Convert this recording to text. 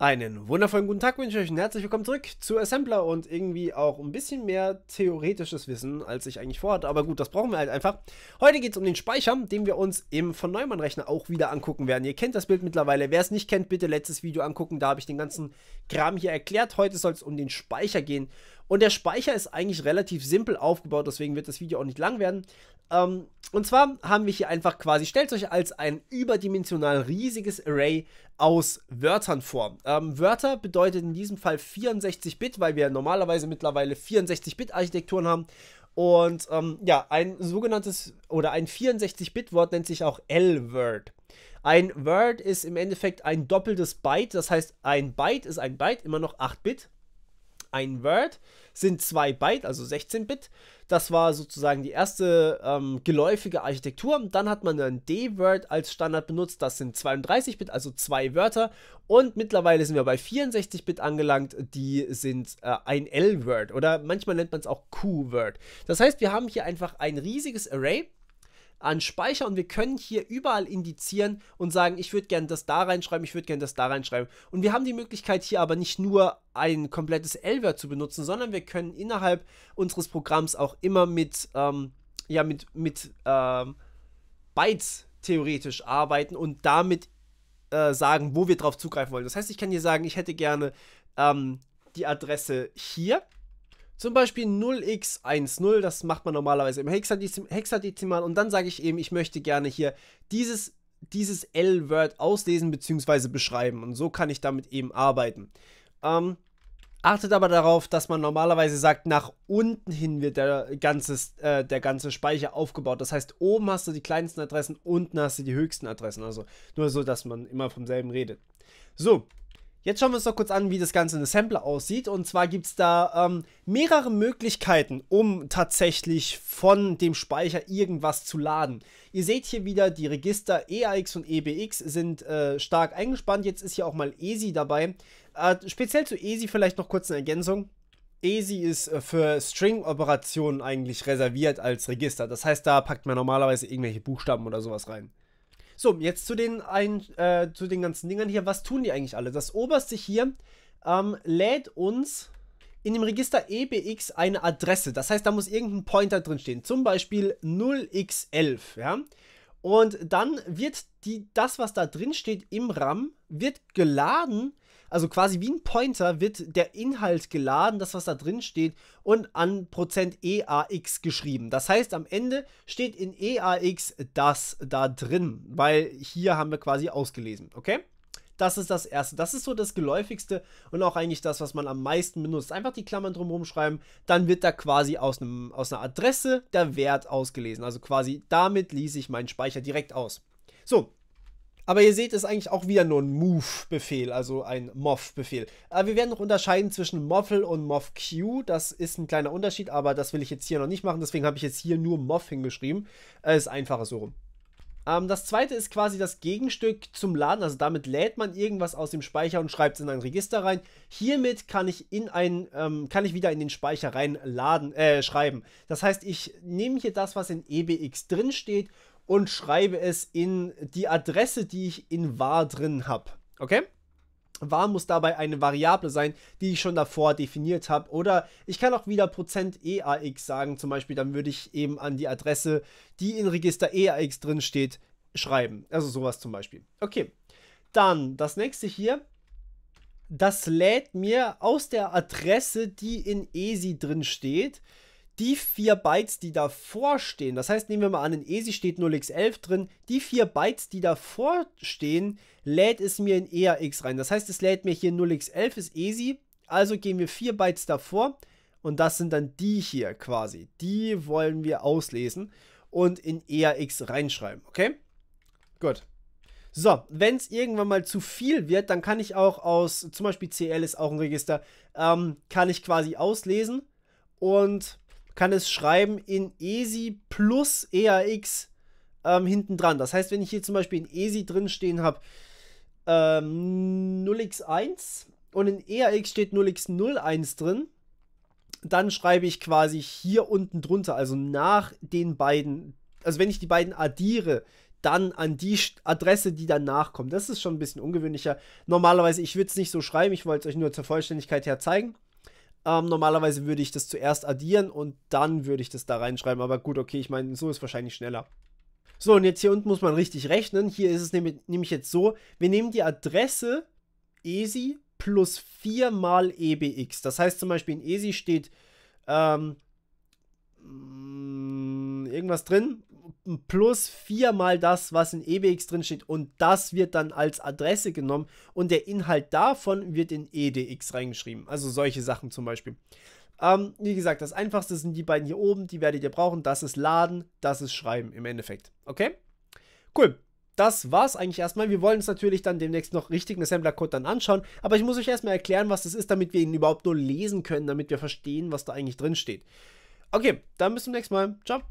Einen wundervollen guten Tag wünsche ich euch und herzlich willkommen zurück zu Assembler und irgendwie auch ein bisschen mehr theoretisches Wissen, als ich eigentlich vorhatte. Aber gut, das brauchen wir halt einfach. Heute geht es um den Speicher, den wir uns im von Neumann Rechner auch wieder angucken werden. Ihr kennt das Bild mittlerweile. Wer es nicht kennt, bitte letztes Video angucken. Da habe ich den ganzen Kram hier erklärt. Heute soll es um den Speicher gehen und der Speicher ist eigentlich relativ simpel aufgebaut, deswegen wird das Video auch nicht lang werden. Ähm, und zwar haben wir hier einfach quasi, stellt euch als ein überdimensional riesiges Array aus Wörtern vor. Ähm, Wörter bedeutet in diesem Fall 64-Bit, weil wir normalerweise mittlerweile 64-Bit-Architekturen haben. Und ähm, ja, ein sogenanntes oder ein 64-Bit-Wort nennt sich auch L-Word. Ein Word ist im Endeffekt ein doppeltes Byte, das heißt, ein Byte ist ein Byte, immer noch 8 Bit ein Word, sind 2 Byte, also 16 Bit. Das war sozusagen die erste ähm, geläufige Architektur. Dann hat man ein D-Word als Standard benutzt, das sind 32 Bit, also zwei Wörter. Und mittlerweile sind wir bei 64 Bit angelangt, die sind äh, ein L-Word oder manchmal nennt man es auch Q-Word. Das heißt, wir haben hier einfach ein riesiges Array an Speicher und wir können hier überall indizieren und sagen, ich würde gerne das da reinschreiben, ich würde gerne das da reinschreiben. Und wir haben die Möglichkeit hier aber nicht nur ein komplettes L-Word zu benutzen, sondern wir können innerhalb unseres Programms auch immer mit, ähm, ja, mit, mit ähm, Bytes theoretisch arbeiten und damit äh, sagen, wo wir drauf zugreifen wollen. Das heißt, ich kann hier sagen, ich hätte gerne ähm, die Adresse hier zum Beispiel 0x10, das macht man normalerweise im Hexadezim Hexadezimal. Und dann sage ich eben, ich möchte gerne hier dieses, dieses L-Word auslesen bzw. beschreiben. Und so kann ich damit eben arbeiten. Ähm, achtet aber darauf, dass man normalerweise sagt, nach unten hin wird der ganze, äh, der ganze Speicher aufgebaut. Das heißt, oben hast du die kleinsten Adressen, unten hast du die höchsten Adressen. Also nur so, dass man immer vom selben redet. So, Jetzt schauen wir uns doch kurz an, wie das Ganze in Assembler aussieht. Und zwar gibt es da ähm, mehrere Möglichkeiten, um tatsächlich von dem Speicher irgendwas zu laden. Ihr seht hier wieder, die Register EAX und EBX sind äh, stark eingespannt. Jetzt ist hier auch mal ESI dabei. Äh, speziell zu ESI vielleicht noch kurz eine Ergänzung. ESI ist äh, für String-Operationen eigentlich reserviert als Register. Das heißt, da packt man normalerweise irgendwelche Buchstaben oder sowas rein. So, jetzt zu den, ein, äh, zu den ganzen Dingern hier. Was tun die eigentlich alle? Das oberste hier ähm, lädt uns in dem Register EBX eine Adresse. Das heißt, da muss irgendein Pointer drin stehen. Zum Beispiel 0x11. Ja? Und dann wird die, das, was da drin steht im RAM, wird geladen also quasi wie ein Pointer wird der Inhalt geladen, das was da drin steht, und an Prozent $EAX geschrieben. Das heißt, am Ende steht in $EAX das da drin, weil hier haben wir quasi ausgelesen, okay? Das ist das erste. Das ist so das geläufigste und auch eigentlich das, was man am meisten benutzt. Einfach die Klammern drumherum schreiben, dann wird da quasi aus, einem, aus einer Adresse der Wert ausgelesen. Also quasi damit ließe ich meinen Speicher direkt aus. So, aber ihr seht, ist eigentlich auch wieder nur ein Move-Befehl, also ein Moff-Befehl. wir werden noch unterscheiden zwischen Moffel und MoffQ. Das ist ein kleiner Unterschied, aber das will ich jetzt hier noch nicht machen. Deswegen habe ich jetzt hier nur Moff hingeschrieben. Äh, ist einfacher so rum. Ähm, das zweite ist quasi das Gegenstück zum Laden. Also damit lädt man irgendwas aus dem Speicher und schreibt es in ein Register rein. Hiermit kann ich in ein, ähm, kann ich wieder in den Speicher reinladen, äh, schreiben. Das heißt, ich nehme hier das, was in EBX drin steht und schreibe es in die Adresse, die ich in var drin habe. Okay? var muss dabei eine Variable sein, die ich schon davor definiert habe. Oder ich kann auch wieder %eax e sagen, zum Beispiel, dann würde ich eben an die Adresse, die in Register eax drin steht, schreiben. Also sowas zum Beispiel. Okay, dann das nächste hier. Das lädt mir aus der Adresse, die in ESI drin steht, die vier Bytes, die davor stehen, das heißt, nehmen wir mal an, in ESI steht 0x11 drin, die vier Bytes, die davor stehen, lädt es mir in EAX rein. Das heißt, es lädt mir hier 0x11 ist ESI, also gehen wir vier Bytes davor und das sind dann die hier quasi. Die wollen wir auslesen und in EAX reinschreiben, okay? Gut. So, wenn es irgendwann mal zu viel wird, dann kann ich auch aus, zum Beispiel CL ist auch ein Register, ähm, kann ich quasi auslesen und kann es schreiben in ESI plus EAX ähm, hinten dran. Das heißt, wenn ich hier zum Beispiel in ESI drin stehen habe ähm, 0x1 und in EAX steht 0x01 drin, dann schreibe ich quasi hier unten drunter, also nach den beiden, also wenn ich die beiden addiere, dann an die Adresse, die danach kommt. Das ist schon ein bisschen ungewöhnlicher. Normalerweise, ich würde es nicht so schreiben, ich wollte es euch nur zur Vollständigkeit her zeigen. Ähm, normalerweise würde ich das zuerst addieren und dann würde ich das da reinschreiben. Aber gut, okay, ich meine, so ist wahrscheinlich schneller. So, und jetzt hier unten muss man richtig rechnen. Hier ist es nämlich, nämlich jetzt so, wir nehmen die Adresse ESI plus 4 mal EBX. Das heißt zum Beispiel in ESI steht ähm, mm, irgendwas drin, plus viermal das, was in EBX drin steht und das wird dann als Adresse genommen und der Inhalt davon wird in EDX reingeschrieben. Also solche Sachen zum Beispiel. Ähm, wie gesagt, das einfachste sind die beiden hier oben, die werdet ihr brauchen. Das ist Laden, das ist Schreiben im Endeffekt. Okay? Cool das war's eigentlich erstmal. Wir wollen uns natürlich dann demnächst noch richtigen Assembler-Code dann anschauen, aber ich muss euch erstmal erklären, was das ist, damit wir ihn überhaupt nur lesen können, damit wir verstehen, was da eigentlich drin steht. Okay, dann bis zum nächsten Mal. Ciao.